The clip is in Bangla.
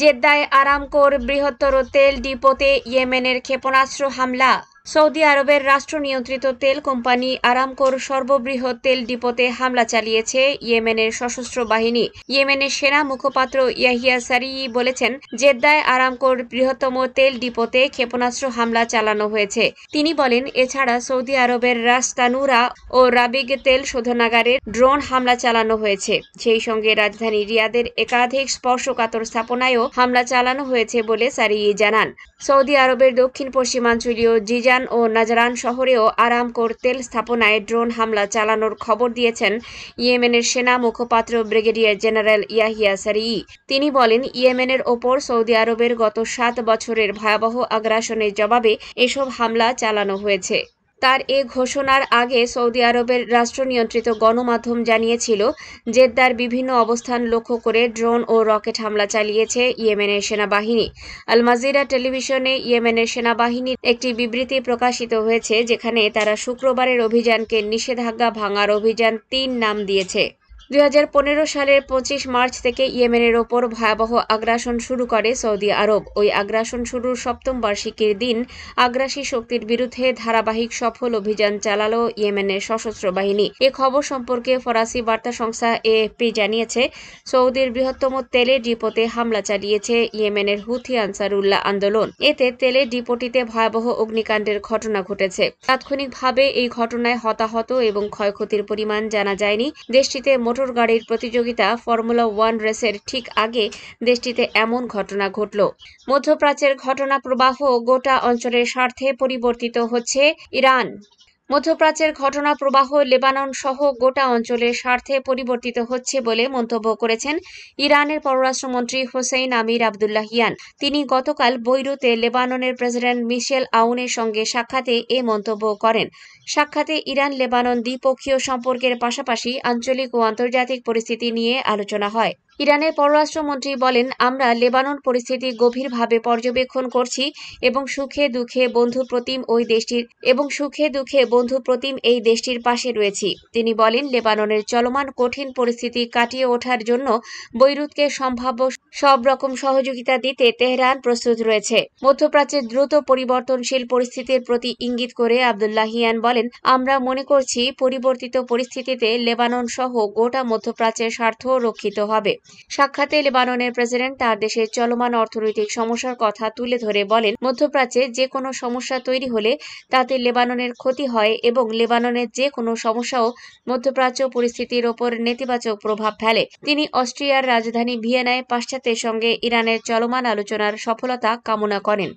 জেদ্দায় আরামকোর বৃহত্তর তেল ডিপোতে ইয়েমেনের ক্ষেপণাস্ত্র হামলা সৌদি আরবের রাষ্ট্র নিয়ন্ত্রিত তেল কোম্পানি আরামকোর সর্ববৃহৎ তেল ডিপোতে হামলা চালিয়েছে ইয়েমেনের সশস্ত্র বাহিনী ইয়েমেনের সেনা মুখপাত্র ইয়াহিয়া সারিই বলেছেন জেদ্দায় আরামকোর বৃহত্তম তেল ডিপোতে ক্ষেপণাস্ত্র হামলা চালানো হয়েছে তিনি বলেন এছাড়া সৌদি আরবের রাস্তানুরা ও রাবিগ তেল শোধনাগারে ড্রোন হামলা চালানো হয়েছে সেই সঙ্গে রাজধানী রিয়াদের একাধিক স্পর্শকাতর স্থাপনায়ও হামলা চালানো হয়েছে বলে সারিই জানান সৌদি আরবের দক্ষিণ পশ্চিমাঞ্চলীয় জিজা তেহরান ও নাজরান শহরেও আরামকোর তেল স্থাপনায় ড্রোন হামলা চালানোর খবর দিয়েছেন ইয়েমেনের সেনা মুখপাত্র ব্রিগেডিয়ার জেনারেল ইয়াহিয়া সারি তিনি বলেন ইয়েমেনের ওপর সৌদি আরবের গত সাত বছরের ভয়াবহ আগ্রাসনের জবাবে এসব হামলা চালানো হয়েছে তার এ ঘোষণার আগে সৌদি আরবের রাষ্ট্রনিয়ন্ত্রিত গণমাধ্যম জানিয়েছিল জেদ্দার বিভিন্ন অবস্থান লক্ষ্য করে ড্রোন ও রকেট হামলা চালিয়েছে ইয়েমেনের সেনাবাহিনী আলমাজিরা টেলিভিশনে ইয়েমেনের সেনাবাহিনীর একটি বিবৃতি প্রকাশিত হয়েছে যেখানে তারা শুক্রবারের অভিযানকে নিষেধাজ্ঞা ভাঙার অভিযান তিন নাম দিয়েছে দুই সালের পঁচিশ মার্চ থেকে ইয়েমেনের ওপর ভয়াবহ আগ্রাসন শুরু করে সৌদি আরব ওই আগ্রাসন শুরুর সপ্তম বার্ষিকীর দিন আগ্রাসী শক্তির বিরুদ্ধে ধারাবাহিক সফল অভিযান চালালো ইয়েমেনের সশস্ত্র বাহিনী এ খবর সম্পর্কে ফরাসি বার্তা সংস্থা এএফপি জানিয়েছে সৌদির বৃহত্তম তেলের ডিপোতে হামলা চালিয়েছে ইয়েমেনের হুথি আনসারুল্লাহ আন্দোলন এতে তেলের ডিপোটিতে ভয়াবহ অগ্নিকাণ্ডের ঘটনা ঘটেছে তাৎক্ষণিকভাবে এই ঘটনায় হতাহত এবং ক্ষয়ক্ষতির পরিমাণ জানা যায়নি দেশটিতে মোট মোটর গাড়ির প্রতিযোগিতা ফর্মুলা ওয়ান রেসের ঠিক আগে দেশটিতে এমন ঘটনা ঘটল মধ্যপ্রাচ্যের ঘটনা প্রবাহ গোটা অঞ্চলের স্বার্থে পরিবর্তিত হচ্ছে ইরান মধ্যপ্রাচ্যের ঘটনা প্রবাহ লেবানন সহ গোটা অঞ্চলের স্বার্থে পরিবর্তিত হচ্ছে বলে মন্তব্য করেছেন ইরানের পররাষ্ট্রমন্ত্রী হোসেইন আমির আবদুল্লাহিয়ান তিনি গতকাল বৈরুতে লেবাননের প্রেসিডেন্ট মিশেল আউনের সঙ্গে সাক্ষাতে এ মন্তব্য করেন সাক্ষাতে ইরান লেবানন দ্বিপক্ষীয় সম্পর্কের পাশাপাশি আঞ্চলিক ও আন্তর্জাতিক পরিস্থিতি নিয়ে আলোচনা হয় ইরানের পররাষ্ট্রমন্ত্রী বলেন আমরা লেবানন পরিস্থিতি গভীরভাবে পর্যবেক্ষণ করছি এবং সুখে দুঃখে বন্ধু প্রতিম ওই দেশটির এবং সুখে দুঃখে বন্ধু প্রতিম এই দেশটির পাশে রয়েছি তিনি বলেন লেবাননের চলমান কঠিন পরিস্থিতি কাটিয়ে ওঠার জন্য বৈরুতকে সম্ভাব্য সব রকম সহযোগিতা দিতে তেহরান প্রস্তুত রয়েছে মধ্যপ্রাচ্যের দ্রুত পরিবর্তনশীল পরিস্থিতির প্রতি ইঙ্গিত করে আবদুল্লাহিয়ান বলেন আমরা মনে করছি পরিবর্তিত পরিস্থিতিতে লেবানন সহ গোটা মধ্যপ্রাচ্যের স্বার্থ রক্ষিত হবে সাক্ষাতে লেবাননের প্রেসিডেন্ট তার দেশের চলমান অর্থনৈতিক সমস্যার কথা তুলে ধরে বলেন মধ্যপ্রাচ্যে যে কোনো সমস্যা তৈরি হলে তাতে লেবাননের ক্ষতি হয় এবং লেবাননের যে কোনো সমস্যাও মধ্যপ্রাচ্য পরিস্থিতির ওপর নেতিবাচক প্রভাব ফেলে তিনি অস্ট্রিয়ার রাজধানী ভিয়েনায় পাশ্চাত্যের সঙ্গে ইরানের চলমান আলোচনার সফলতা কামনা করেন